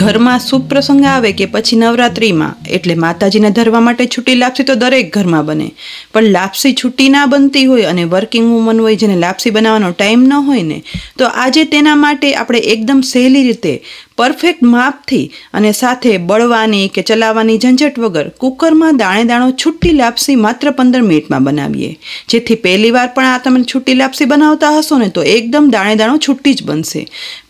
ઘરમાં શુભ પ્રસંગ આવે કે પછી નવરાત્રિમાં એટલે માતાજીને ધરવા માટે છૂટી લાપસી તો દરેક ઘરમાં બને પણ લાપસી છૂટી ના બનતી હોય અને વર્કિંગ વુમન હોય જેને લાપસી બનાવવાનો ટાઈમ ન હોય ને તો આજે તેના માટે આપણે એકદમ સહેલી રીતે પરફેક્ટ માપથી અને સાથે બળવાની કે ચલાવવાની ઝંઝટ વગર કુકરમાં દાણે દાણો છૂટી લાપસી માત્ર પંદર મિનિટમાં બનાવીએ જેથી પહેલી વાર પણ આ તમે છૂટી લાપસી બનાવતા હશો ને તો એકદમ દાણે દાણો છૂટી જ બનશે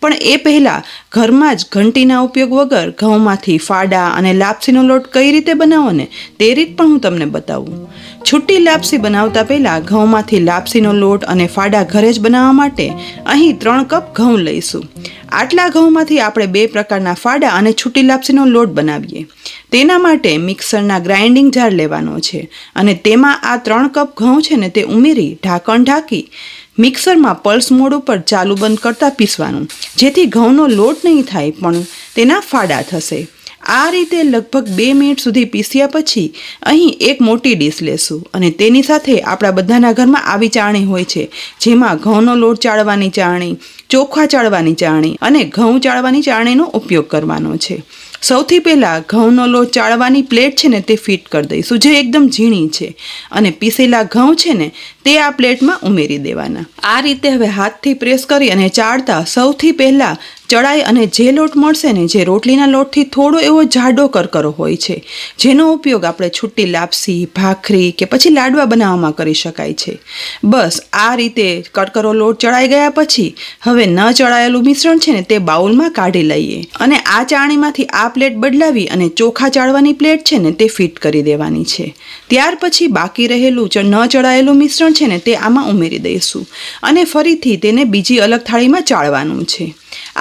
પણ એ પહેલાં ઘરમાં જ ઘંટીના ઉપયોગ વગર ઘઉંમાંથી ફાડા અને લાપસીનો લોટ કઈ રીતે બનાવો ને તે રીત પણ હું તમને બતાવું છુટ્ટી લાપસી બનાવતા પહેલાં ઘઉંમાંથી લાપસીનો લોટ અને ફાડા ઘરે જ બનાવવા માટે અહીં ત્રણ કપ ઘઉં લઈશું આટલા ઘઉંમાંથી આપણે બે પ્રકારના ફાડા અને છુટ્ટી લાપસીનો લોટ બનાવીએ તેના માટે મિક્સરના ગ્રાઇન્ડિંગ જાર લેવાનો છે અને તેમાં આ ત્રણ કપ ઘઉં છે ને તે ઉમેરી ઢાંકણ ઢાંકી મિક્સરમાં પલ્સ મોડ ઉપર ચાલુ બંધ કરતાં પીસવાનું જેથી ઘઉંનો લોટ નહીં થાય પણ તેના ફાડા થશે આ રીતે લગભગ બે મિનિટ સુધી પીસ્યા પછી અહીં એક મોટી ડીશ લેશું અને તેની સાથે આપણા બધાના ઘરમાં આવી ચાણી હોય છે જેમાં ઘઉંનો લોટ ચાળવાની ચાણી ચોખા ચાળવાની ચાણી અને ઘઉં ચાળવાની ચાણીનો ઉપયોગ કરવાનો છે સૌથી પહેલાં ઘઉંનો લોટ ચાળવાની પ્લેટ છે ને તે ફિટ કરી દઈશું જે એકદમ ઝીણી છે અને પીસેલા ઘઉં છે ને તે આ પ્લેટમાં ઉમેરી દેવાના આ રીતે હવે હાથથી પ્રેસ કરી અને ચાળતા સૌથી પહેલાં ચડાય અને જે લોટ મળશે ને જે રોટલીના લોટથી થોડો એવો જાડો કરકરો હોય છે જેનો ઉપયોગ આપણે છૂટી લાપસી ભાખરી કે પછી લાડવા બનાવવામાં કરી શકાય છે બસ આ રીતે કરકરો લોટ ચડાઈ ગયા પછી હવે ન ચડાયેલું મિશ્રણ છે ને તે બાઉલમાં કાઢી લઈએ અને આ ચાણીમાંથી આ પ્લેટ બદલાવી અને ચોખા ચાળવાની પ્લેટ છે ને તે ફિટ કરી દેવાની છે ત્યાર પછી બાકી રહેલું ન ચડાયેલું મિશ્રણ છે ને તે આમાં ઉમેરી દઈશું અને ફરીથી તેને બીજી અલગ થાળીમાં ચાળવાનું છે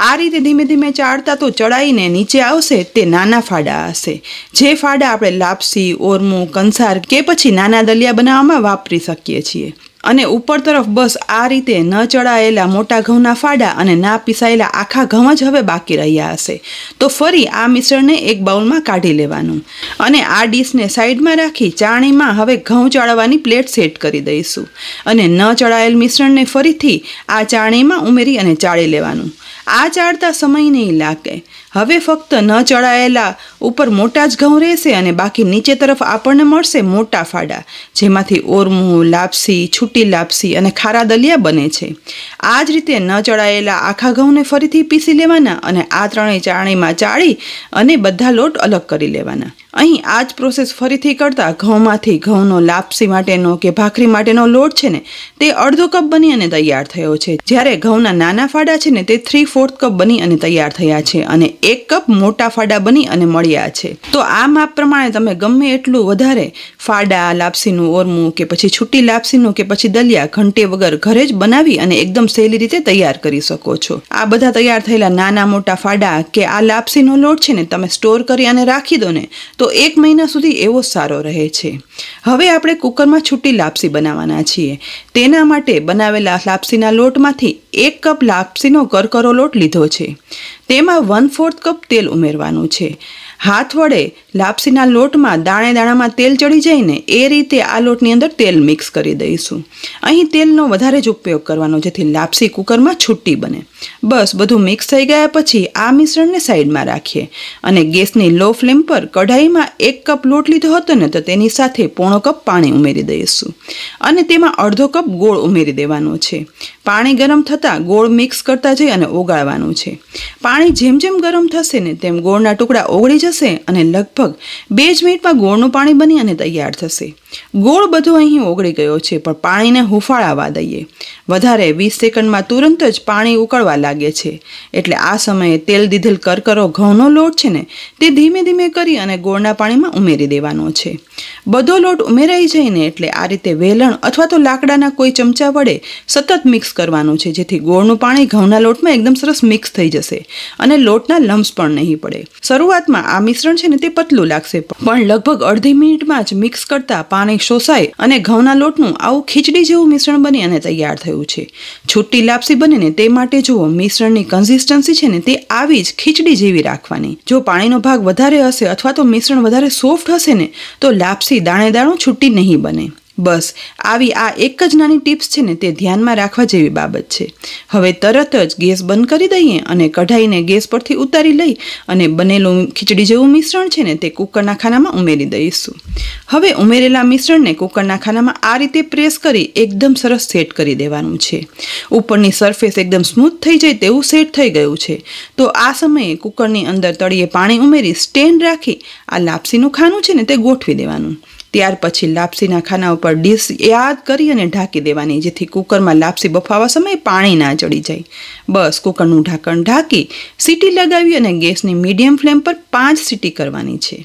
આ રીતે ધીમે ધીમે ચાળતા તો ચડાઈને નીચે આવશે તે નાના ફાડા હશે જે ફાડા આપણે લાપસી ઓરમું કંસાર કે પછી નાના દલિયા બનાવવામાં વાપરી શકીએ છીએ અને ઉપર તરફ બસ આ રીતે ન ચડાયેલા મોટા ઘઉંના ફાડા અને ના પીસાયેલા આખા ઘઉં જ હવે બાકી રહ્યા હશે તો ફરી આ મિશ્રણને એક બાઉલમાં કાઢી લેવાનું અને આ ડીશને સાઈડમાં રાખી ચાણીમાં હવે ઘઉં ચડાવવાની પ્લેટ સેટ કરી દઈશું અને ન ચડાયેલ મિશ્રણને ફરીથી આ ચાણીમાં ઉમેરી અને ચાળી લેવાનું આ ચાળતા સમય નહીં લાગે હવે ફક્ત ન ચડાયેલા ઉપર મોટા જ ઘઉં રહેશે અને બાકી નીચે તરફ આપણને મળશે મોટા ફાડા જેમાંથી ઓરમું લાપસી છૂટી લાપસી અને ખારા દલિયા બને છે આ જ રીતે ન ચડાયેલા આખા ઘઉંને ફરીથી પીસી લેવાના અને આ ત્રણેય ચાણીમાં ચાળી અને બધા લોટ અલગ કરી લેવાના અહીં આ જ પ્રોસેસ ફરીથી કરતાં ઘઉંમાંથી ઘઉંનો લાપસી માટેનો કે ભાખરી માટેનો લોટ છે ને તે અડધો કપ બની અને તૈયાર થયો છે જ્યારે ઘઉંના નાના ફાડા છે ને તે થ્રી ફોર્થ કપ બની અને તૈયાર થયા છે અને એક કપ મોટા ફાડા બની અને મળ્યા છે તો આ માપ પ્રમાણે તમે ગમે એટલું વધારે ફાડા લાપસીનું ઓરમું કે પછી છૂટી લાપસીનું કે પછી દલિયા ઘંટે વગર ઘરે જ બનાવી અને એકદમ સહેલી રીતે તૈયાર કરી શકો છો આ બધા તૈયાર થયેલા નાના મોટા ફાડા કે આ લાપસીનો લોટ છે ને તમે સ્ટોર કરી અને રાખી દો ને તો એક મહિના સુધી એવો સારો રહે છે હવે આપણે કુકરમાં છૂટી લાપસી બનાવવાના છીએ તેના માટે બનાવેલા લાપસીના લોટમાંથી એક કપ લાપસીનો કરકરો લોટ લીધો છે તેમાં વન ફોર્થ કપ તેલ ઉમેરવાનું છે હાથ વડે લાપસીના લોટમાં દાણે દાણામાં તેલ ચડી જાય એ રીતે આ લોટની અંદર તેલ મિક્સ કરી દઈશું અહીં તેલનો વધારે જ ઉપયોગ કરવાનો જેથી લાપસી કુકરમાં છૂટી બને બસ બધું મિક્સ થઈ ગયા પછી આ મિશ્રણને સાઈડમાં રાખીએ અને ગેસની લો ફ્લેમ પર કઢાઈમાં એક કપ લોટ લીધો હતો ને તો તેની સાથે પોણો કપ પાણી ઉમેરી દઈશું અને તેમાં અડધો કપ ગોળ ઉમેરી દેવાનો છે પાણી ગરમ થતાં ગોળ મિક્સ કરતા જઈ અને ઓગાળવાનું છે પાણી પાણી જેમ જેમ ગરમ થશે ને તેમ ગોળના ટુકડા ઓગળી જશે અને લગભગ બે જ મિનિટમાં ગોળનું પાણી બની અને તૈયાર થશે ગોળ બધો અહીં ઓગળી ગયો છે પણ પાણીને હુંફાળાવા દઈએ વધારે વીસ સેકન્ડમાં તુરંત જ પાણી ઉકળવા લાગે છે એટલે આ સમયે તેલ દીધેલ કરકરો ઘઉંનો લોટ છે ને તે ધીમે ધીમે કરી અને ગોળના પાણીમાં ઉમેરી દેવાનો છે બધો લોટ ઉમેરાઈ જાય એટલે આ રીતે વેલણ અથવા તો લાકડાના કોઈ ચમચા વડે સતત મિક્સ કરવાનું છે જેથી ગોળનું પાણી ઘઉંના લોટમાં એકદમ સરસ મિક્સ થઈ જશે અને લોટના લમ્સ પણ નહીં પડે શરૂઆતમાં આ મિશ્રણ છે ને તે પતલું લાગશે પણ લગભગ અડધી મિનિટમાં જ મિક્સ કરતા પાણી શોષાય અને ઘઉંના લોટનું આવું ખીચડી જેવું મિશ્રણ બની અને તૈયાર થયું છે છૂટી લાપસી બને ને તે માટે જુઓ મિશ્રણની કન્સિસ્ટન્સી છે ને તે આવી જ ખીચડી જેવી રાખવાની જો પાણીનો ભાગ વધારે હશે અથવા તો મિશ્રણ વધારે સોફ્ટ હશે ને તો લાપ તાપસી દાણે દાણું છૂટી નહીં બને બસ આવી આ એક જ નાની ટિપ્સ છે ને તે ધ્યાનમાં રાખવા જેવી બાબત છે હવે તરત જ ગેસ બંધ કરી દઈએ અને કઢાઈને ગેસ પરથી ઉતારી લઈ અને બનેલું ખીચડી જેવું મિશ્રણ છે ને તે કુકરના ખાનામાં ઉમેરી દઈશું હવે ઉમેરેલા મિશ્રણને કુકરના ખાનામાં આ રીતે પ્રેસ કરી એકદમ સરસ સેટ કરી દેવાનું છે ઉપરની સરફેસ એકદમ સ્મૂથ થઈ જાય તેવું સેટ થઈ ગયું છે તો આ સમયે કુકરની અંદર તળિયે પાણી ઉમેરી સ્ટેન્ડ રાખી આ લાપસીનું ખાનું છે ને તે ગોઠવી દેવાનું ત્યાર પછી લાપસીના ખાના ઉપર ડીશ યાદ કરી અને ઢાંકી દેવાની જેથી કુકરમાં લાપસી બફાવા સમયે પાણી ના ચડી જાય બસ કુકરનું ઢાંકણ ઢાંકી સીટી લગાવી અને ગેસની મીડિયમ ફ્લેમ પર પાંચ સીટી કરવાની છે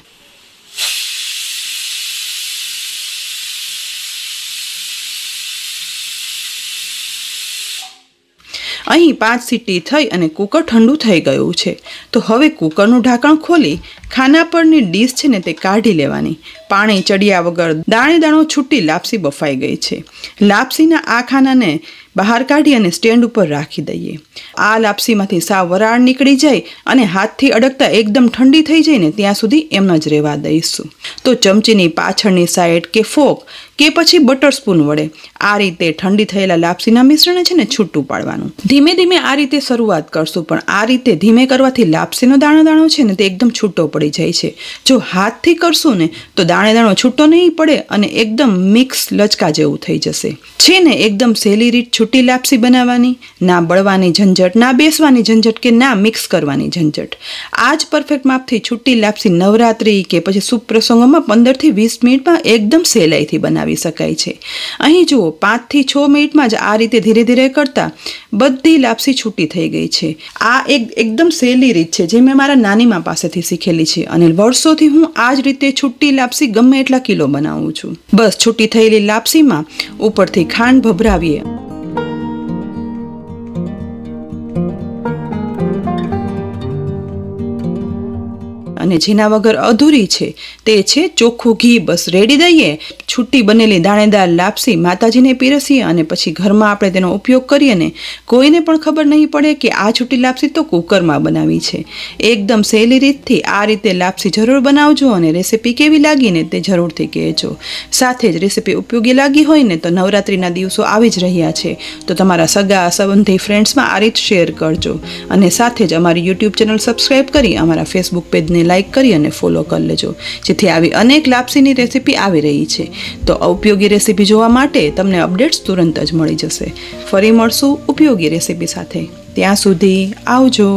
અહીં પાંચ સીટી થઈ અને કુકર ઠંડુ થઈ ગયું છે તો હવે કુકરનું ઢાંકણ ખોલી ખાના પરની ડીશ છે ને તે કાઢી લેવાની પાણી ચડ્યા વગર દાણે દાણો છૂટી લાપસી બફાઈ ગઈ છે લાપસીના આ ખાનાને બહાર કાઢી અને સ્ટેન્ડ ઉપર રાખી દઈએ આ લાપસીમાંથી સાવ વરાળ નીકળી જાય અને હાથથી અડકતા એકદમ ઠંડી થઈ જાય ને ત્યાં સુધી એમ જ રહેવા દઈશું તો ચમચીની પાછળની સાઈડ કે ફોક કે પછી બટર સ્પૂન વડે આ રીતે ઠંડી થયેલા લાપસીના મિશ્રણને છે ને છૂટું પાડવાનું ધીમે ધીમે આ રીતે શરૂઆત કરશું પણ આ રીતે ધીમે કરવાથી લાપસીનો દાણો દાણો છે ને તે એકદમ છૂટો પડી જાય છે જો હાથથી કરશું ને તો દાણે દાણો છૂટો નહીં પડે અને એકદમ મિક્સ લચકા જેવું થઈ જશે છે ને એકદમ સહેલી રીત છૂટી લાપસી બનાવવાની ના બળવાની ઝંઝટ ના બેસવાની ઝંઝટ કે ના મિક્સ કરવાની ઝંઝટ આ જ પરફેક્ટ માપથી છૂટી લાપસી નવરાત્રિ કે પછી શુભ પ્રસંગોમાં પંદરથી વીસ મિનિટમાં એકદમ સહેલાઈથી બનાવી શકાય છે અહીં જુઓ પાંચથી છ મિનિટમાં જ આ રીતે ધીરે ધીરે કરતાં બધી લાપસી છૂટી થઈ ગઈ છે આ એક એકદમ સહેલી રીત છે જે મેં મારા નાનીમા પાસેથી શીખેલી છે અને વર્ષોથી હું આ જ રીતે છૂટી લાપસી ગમે એટલા કિલો બનાવું છું બસ છૂટી થયેલી લાપસીમાં ઉપરથી ખાંડ ભભરાવીએ અને જેના વગર અધૂરી છે તે છે ચોખ્ખું ઘી બસ રેડી દઈએ છૂટી બનેલી દાણેદાર લાપસી માતાજીને પીરસીએ અને પછી ઘરમાં આપણે તેનો ઉપયોગ કરીએ ને કોઈને પણ ખબર નહીં પડે કે આ છૂટી લાપસી તો કુકરમાં બનાવી છે એકદમ સહેલી રીતથી આ રીતે લાપસી જરૂર બનાવજો અને રેસીપી કેવી લાગીને તે જરૂરથી કહેજો સાથે જ રેસીપી ઉપયોગી લાગી હોય ને તો નવરાત્રિના દિવસો આવી જ રહ્યા છે તો તમારા સગા સંબંધી ફ્રેન્ડ્સમાં આ રીત શેર કરજો અને સાથે જ અમારી યુટ્યુબ ચેનલ સબસ્ક્રાઈબ કરી અમારા ફેસબુક પેજને લાઈક લાઇક કરી અને ફોલો કરી લેજો જેથી આવી અનેક લાપસીની રેસીપી આવી રહી છે તો ઉપયોગી રેસીપી જોવા માટે તમને અપડેટ્સ તુરંત જ મળી જશે ફરી મળશું ઉપયોગી રેસીપી સાથે ત્યાં સુધી આવજો